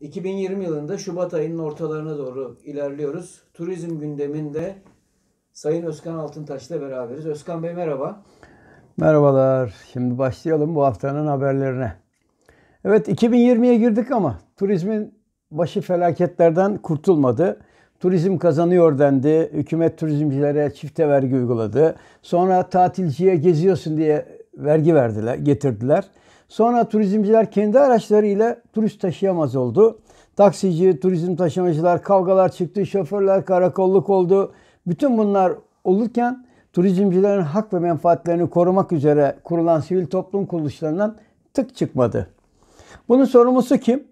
2020 yılında Şubat ayının ortalarına doğru ilerliyoruz. Turizm gündeminde Sayın Özkan Altıntaş ile beraberiz. Özkan Bey merhaba. Merhabalar. Şimdi başlayalım bu haftanın haberlerine. Evet 2020'ye girdik ama turizmin başı felaketlerden kurtulmadı. Turizm kazanıyor dendi. Hükümet turizmcilere çifte vergi uyguladı. Sonra tatilciye geziyorsun diye vergi verdiler, getirdiler. Sonra turizmciler kendi araçlarıyla turist taşıyamaz oldu. Taksici, turizm taşımacılar kavgalar çıktı, şoförler karakolluk oldu. Bütün bunlar olurken turizmcilerin hak ve menfaatlerini korumak üzere kurulan sivil toplum kuruluşlarından tık çıkmadı. Bunun sorumlusu kim?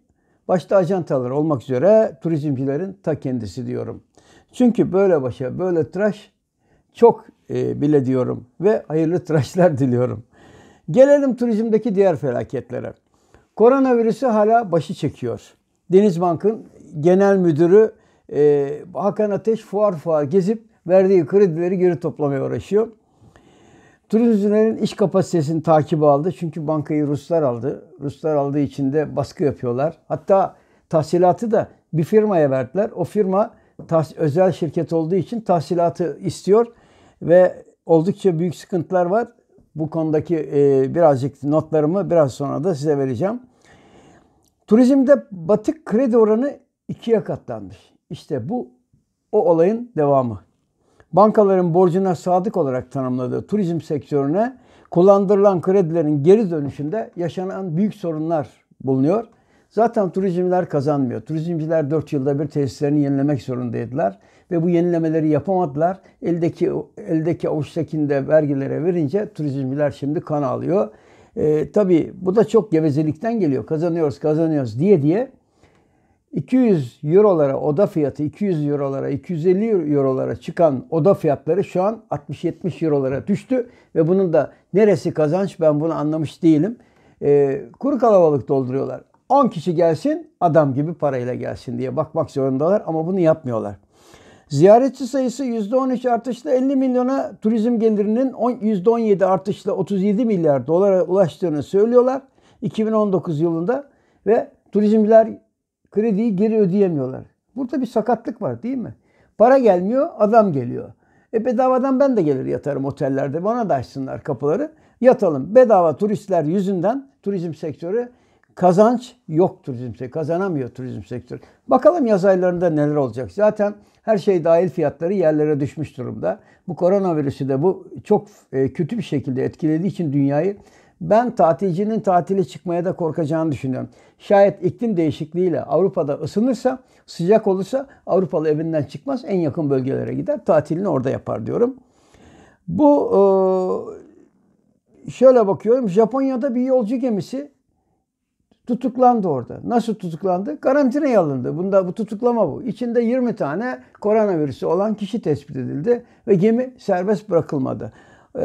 Başta ajantalar olmak üzere turizmcilerin ta kendisi diyorum. Çünkü böyle başa böyle tıraş çok e, bile diyorum ve hayırlı tıraşlar diliyorum. Gelelim turizmdeki diğer felaketlere. Koronavirüsü hala başı çekiyor. Denizbank'ın genel müdürü e, Hakan Ateş fuar fuar gezip verdiği kredileri geri toplamaya uğraşıyor. Turizmcilerin iş kapasitesini takip aldı. Çünkü bankayı Ruslar aldı. Ruslar aldığı için de baskı yapıyorlar. Hatta tahsilatı da bir firmaya verdiler. O firma tahs- özel şirket olduğu için tahsilatı istiyor ve oldukça büyük sıkıntılar var. Bu konudaki e, birazcık notlarımı biraz sonra da size vereceğim. Turizmde batık kredi oranı ikiye katlanmış. İşte bu o olayın devamı. Bankaların borcuna sadık olarak tanımladığı turizm sektörüne kullandırılan kredilerin geri dönüşünde yaşanan büyük sorunlar bulunuyor. Zaten turizmciler kazanmıyor. Turizmciler 4 yılda bir tesislerini yenilemek zorundaydılar ve bu yenilemeleri yapamadılar. Eldeki eldeki avuçtakinde vergilere verince turizmciler şimdi kan alıyor. E, tabii bu da çok gevezelikten geliyor. Kazanıyoruz, kazanıyoruz diye diye 200 eurolara oda fiyatı 200 eurolara 250 eurolara çıkan oda fiyatları şu an 60-70 eurolara düştü ve bunun da neresi kazanç ben bunu anlamış değilim. E, kuru kalabalık dolduruyorlar. 10 kişi gelsin adam gibi parayla gelsin diye bakmak zorundalar ama bunu yapmıyorlar. Ziyaretçi sayısı %13 artışla 50 milyona turizm gelirinin %17 artışla 37 milyar dolara ulaştığını söylüyorlar 2019 yılında ve turizmciler krediyi geri ödeyemiyorlar. Burada bir sakatlık var değil mi? Para gelmiyor, adam geliyor. E bedavadan ben de gelir yatarım otellerde. Bana da açsınlar kapıları. Yatalım. Bedava turistler yüzünden turizm sektörü kazanç yok turizm sektörü. Kazanamıyor turizm sektörü. Bakalım yaz aylarında neler olacak. Zaten her şey dahil fiyatları yerlere düşmüş durumda. Bu koronavirüsü de bu çok e, kötü bir şekilde etkilediği için dünyayı ben tatilcinin tatile çıkmaya da korkacağını düşünüyorum. Şayet iklim değişikliğiyle Avrupa'da ısınırsa, sıcak olursa Avrupalı evinden çıkmaz, en yakın bölgelere gider, tatilini orada yapar diyorum. Bu e, şöyle bakıyorum, Japonya'da bir yolcu gemisi Tutuklandı orada. Nasıl tutuklandı? Karantinaya alındı. Bunda bu tutuklama bu. İçinde 20 tane koronavirüsü olan kişi tespit edildi ve gemi serbest bırakılmadı. 5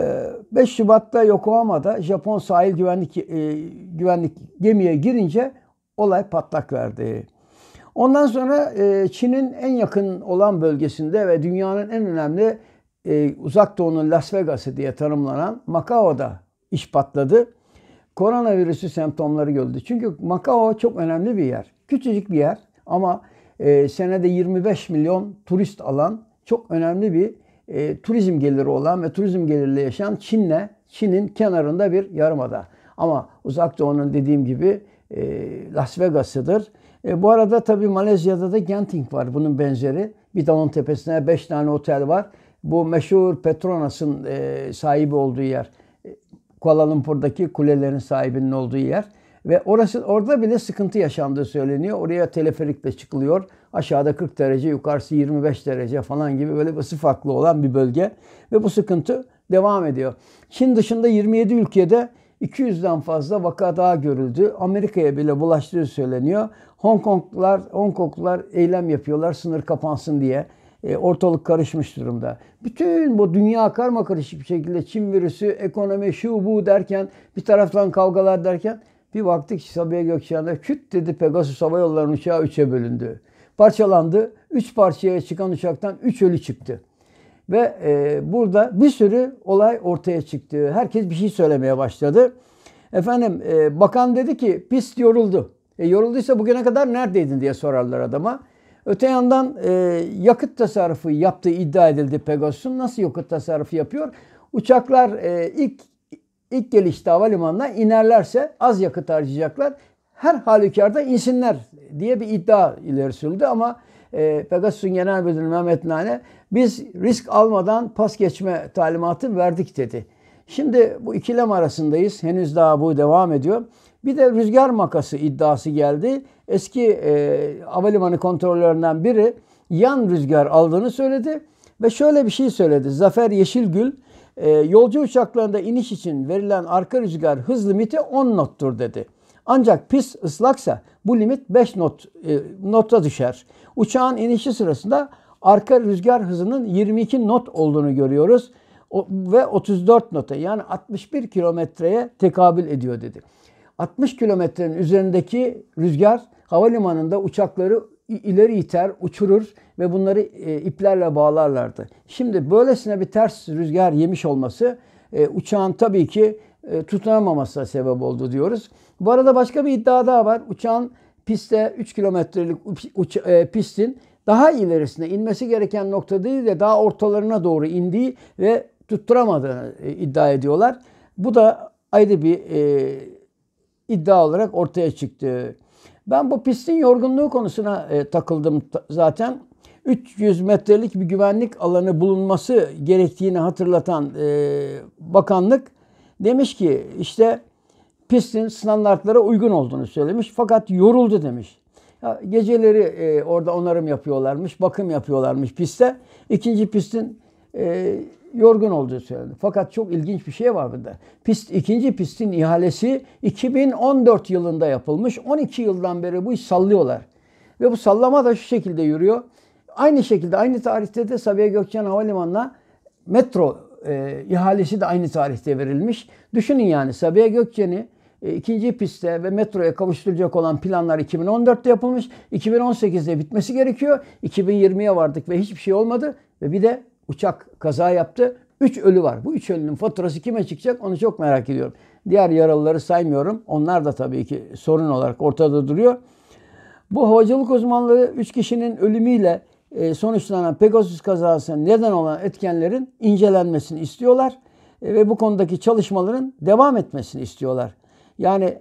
ee, Şubat'ta Yokohama'da Japon sahil güvenlik e, güvenlik gemiye girince olay patlak verdi. Ondan sonra e, Çin'in en yakın olan bölgesinde ve dünyanın en önemli e, uzak doğunun Las Vegas'ı diye tanımlanan Macao'da iş patladı koronavirüsü semptomları gördü. Çünkü Makao çok önemli bir yer. Küçücük bir yer ama e, senede 25 milyon turist alan çok önemli bir e, turizm geliri olan ve turizm geliriyle yaşayan Çin'le Çin'in kenarında bir yarımada. Ama uzak doğunun dediğim gibi e, Las Vegas'ıdır. E, bu arada tabii Malezya'da da Genting var bunun benzeri. Bir dağın tepesine 5 tane otel var. Bu meşhur Petronas'ın e, sahibi olduğu yer. E, Kuala Lumpur'daki kulelerin sahibinin olduğu yer. Ve orası orada bile sıkıntı yaşandığı söyleniyor. Oraya teleferikle çıkılıyor. Aşağıda 40 derece, yukarısı 25 derece falan gibi böyle ısı farklı olan bir bölge. Ve bu sıkıntı devam ediyor. Çin dışında 27 ülkede 200'den fazla vaka daha görüldü. Amerika'ya bile bulaştığı söyleniyor. Hong Konglular, Hong Konglular eylem yapıyorlar sınır kapansın diye. E, ortalık karışmış durumda. Bütün bu dünya karma karışık bir şekilde Çin virüsü, ekonomi, şu bu derken bir taraftan kavgalar derken bir baktık ki Sabiha Gökçen'de küt dedi Pegasus Hava Yolları'nın uçağı üçe bölündü. Parçalandı. Üç parçaya çıkan uçaktan üç ölü çıktı. Ve e, burada bir sürü olay ortaya çıktı. Herkes bir şey söylemeye başladı. Efendim e, bakan dedi ki pis yoruldu. E, yorulduysa bugüne kadar neredeydin diye sorarlar adama. Öte yandan e, yakıt tasarrufu yaptığı iddia edildi Pegasus'un. Nasıl yakıt tasarrufu yapıyor? Uçaklar e, ilk ilk gelişte havalimanına inerlerse az yakıt harcayacaklar. Her halükarda insinler diye bir iddia ileri sürüldü ama e, Pegasus'un genel müdürü Mehmet Nane biz risk almadan pas geçme talimatı verdik dedi. Şimdi bu ikilem arasındayız. Henüz daha bu devam ediyor. Bir de rüzgar makası iddiası geldi. Eski e, havalimanı kontrollerinden biri yan rüzgar aldığını söyledi ve şöyle bir şey söyledi. Zafer Yeşilgül e, yolcu uçaklarında iniş için verilen arka rüzgar hız limiti 10 nottur dedi. Ancak pis ıslaksa bu limit 5 not e, nota düşer. Uçağın inişi sırasında arka rüzgar hızının 22 not olduğunu görüyoruz ve 34 nota yani 61 kilometreye tekabül ediyor dedi. 60 kilometrenin üzerindeki rüzgar havalimanında uçakları ileri iter, uçurur ve bunları e, iplerle bağlarlardı. Şimdi böylesine bir ters rüzgar yemiş olması e, uçağın tabii ki e, tutunamamasına sebep oldu diyoruz. Bu arada başka bir iddia daha var. Uçağın piste 3 kilometrelik uç, e, pistin daha ilerisine inmesi gereken nokta değil de daha ortalarına doğru indiği ve tutturamadığını e, iddia ediyorlar. Bu da ayrı bir e, iddia olarak ortaya çıktı. Ben bu pistin yorgunluğu konusuna e, takıldım zaten. 300 metrelik bir güvenlik alanı bulunması gerektiğini hatırlatan e, bakanlık demiş ki işte pistin standartlara uygun olduğunu söylemiş fakat yoruldu demiş. Ya, geceleri e, orada onarım yapıyorlarmış, bakım yapıyorlarmış piste İkinci pistin e, yorgun olduğu söyledi. Fakat çok ilginç bir şey var burada. Pist, ikinci pistin ihalesi 2014 yılında yapılmış. 12 yıldan beri bu iş sallıyorlar. Ve bu sallama da şu şekilde yürüyor. Aynı şekilde aynı tarihte de Sabiha Gökçen Havalimanı'na metro e, ihalesi de aynı tarihte verilmiş. Düşünün yani Sabiha Gökçen'i e, ikinci piste ve metroya kavuşturacak olan planlar 2014'te yapılmış. 2018'de bitmesi gerekiyor. 2020'ye vardık ve hiçbir şey olmadı. Ve bir de uçak kaza yaptı. Üç ölü var. Bu üç ölünün faturası kime çıkacak onu çok merak ediyorum. Diğer yaralıları saymıyorum. Onlar da tabii ki sorun olarak ortada duruyor. Bu havacılık uzmanları üç kişinin ölümüyle e, sonuçlanan Pegasus kazasına neden olan etkenlerin incelenmesini istiyorlar e, ve bu konudaki çalışmaların devam etmesini istiyorlar. Yani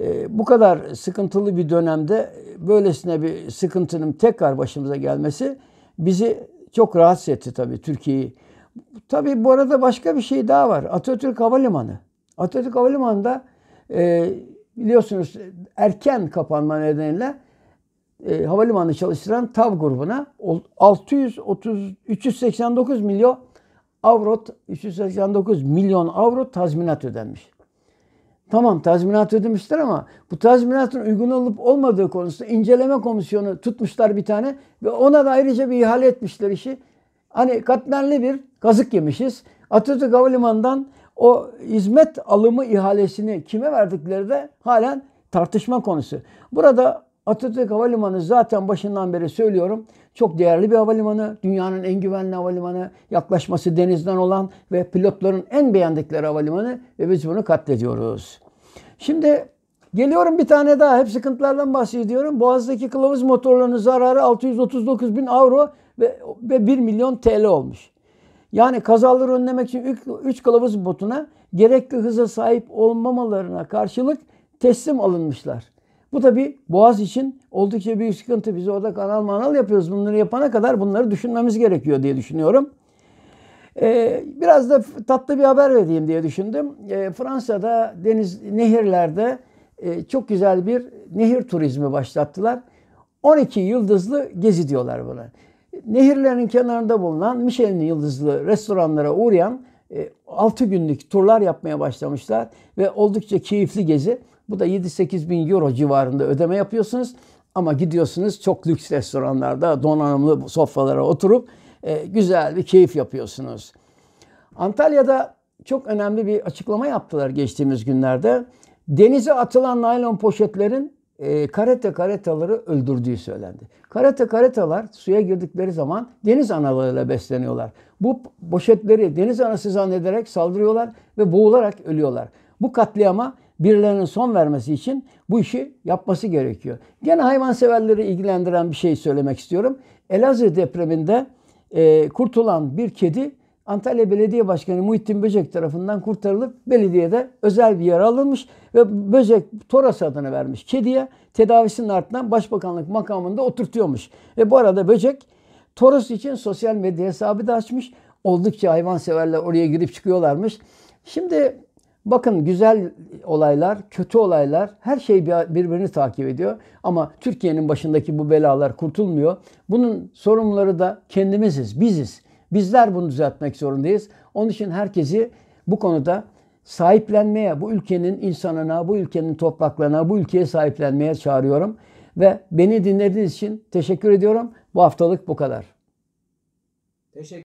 e, bu kadar sıkıntılı bir dönemde böylesine bir sıkıntının tekrar başımıza gelmesi bizi çok rahatsız etti tabii Türkiye'yi. Tabii bu arada başka bir şey daha var. Atatürk Havalimanı. Atatürk Havalimanı'nda e, biliyorsunuz erken kapanma nedeniyle e, havalimanı çalıştıran TAV grubuna 630 milyon avro 389 milyon avro tazminat ödenmiş. Tamam tazminat ödemişler ama bu tazminatın uygun olup olmadığı konusunda inceleme komisyonu tutmuşlar bir tane ve ona da ayrıca bir ihale etmişler işi. Hani katmerli bir kazık yemişiz. Atatürk Havalimanı'ndan o hizmet alımı ihalesini kime verdikleri de halen tartışma konusu. Burada Atatürk Havalimanı zaten başından beri söylüyorum. Çok değerli bir havalimanı. Dünyanın en güvenli havalimanı. Yaklaşması denizden olan ve pilotların en beğendikleri havalimanı ve biz bunu katlediyoruz. Şimdi geliyorum bir tane daha. Hep sıkıntılardan bahsediyorum. Boğaz'daki kılavuz motorlarının zararı 639 bin avro ve, ve 1 milyon TL olmuş. Yani kazaları önlemek için 3 kılavuz botuna gerekli hıza sahip olmamalarına karşılık teslim alınmışlar. Bu tabi boğaz için oldukça büyük sıkıntı. Biz orada kanal manal yapıyoruz. Bunları yapana kadar bunları düşünmemiz gerekiyor diye düşünüyorum. Ee, biraz da tatlı bir haber vereyim diye düşündüm. Ee, Fransa'da deniz nehirlerde e, çok güzel bir nehir turizmi başlattılar. 12 yıldızlı gezi diyorlar buna. Nehirlerin kenarında bulunan Michelin yıldızlı restoranlara uğrayan e, 6 günlük turlar yapmaya başlamışlar ve oldukça keyifli gezi. Bu da 7-8 bin euro civarında ödeme yapıyorsunuz ama gidiyorsunuz çok lüks restoranlarda donanımlı sofralara oturup e, güzel bir keyif yapıyorsunuz. Antalya'da çok önemli bir açıklama yaptılar geçtiğimiz günlerde. Denize atılan naylon poşetlerin e, karetaları öldürdüğü söylendi. Karate karetalar suya girdikleri zaman deniz analarıyla besleniyorlar. Bu poşetleri deniz anası zannederek saldırıyorlar ve boğularak ölüyorlar. Bu katliama birilerinin son vermesi için bu işi yapması gerekiyor. Gene hayvanseverleri ilgilendiren bir şey söylemek istiyorum. Elazığ depreminde e, kurtulan bir kedi Antalya Belediye Başkanı Muhittin Böcek tarafından kurtarılıp belediyede özel bir yer alınmış ve Böcek Toras adını vermiş kediye tedavisinin ardından başbakanlık makamında oturtuyormuş. Ve bu arada Böcek Toros için sosyal medya hesabı da açmış. Oldukça hayvanseverler oraya girip çıkıyorlarmış. Şimdi Bakın güzel olaylar, kötü olaylar her şey birbirini takip ediyor. Ama Türkiye'nin başındaki bu belalar kurtulmuyor. Bunun sorumluları da kendimiziz, biziz. Bizler bunu düzeltmek zorundayız. Onun için herkesi bu konuda sahiplenmeye, bu ülkenin insanına, bu ülkenin topraklarına, bu ülkeye sahiplenmeye çağırıyorum. Ve beni dinlediğiniz için teşekkür ediyorum. Bu haftalık bu kadar. Teşekkür